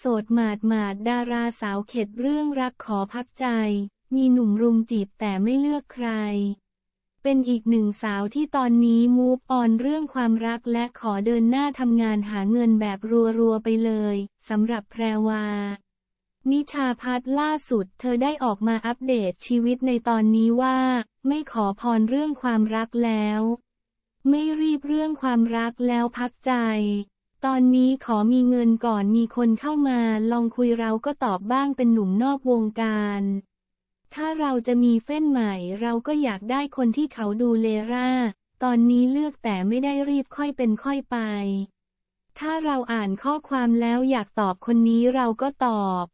โสดหมาดหมาดดาราสาวเข็ดเรื่องรักขอพักใจ มีหนุ่มรุมจีบแต่ไม่เลือกใคร เป็นอีกหนึ่งสาวที่ตอนนี้มูฟออนเรื่องความรักและขอเดินหน้าทำงานหาเงินแบบรัวๆไปเลยสำหรับแพรวา นิชาพัฒล่าสุด เธอได้ออกมาอัปเดตชีวิตในตอนนี้ว่า ไม่ขอพรเรื่องความรักแล้ว ไม่รีบเรื่องความรักแล้วพักใจตอนนี้ขอมีเงินก่อนมีคนเข้ามา ลองคุยเราก็ตอบบ้างเป็นหนุ่มนอกวงการ ถ้าเราจะมีเฟ้นใหม่เราก็อยากได้คนที่เขาดูเลร่า ตอนนี้เลือกแต่ไม่ได้รีบค่อยเป็นค่อยไป ถ้าเราอ่านข้อความแล้วอยากตอบคนนี้เราก็ตอบ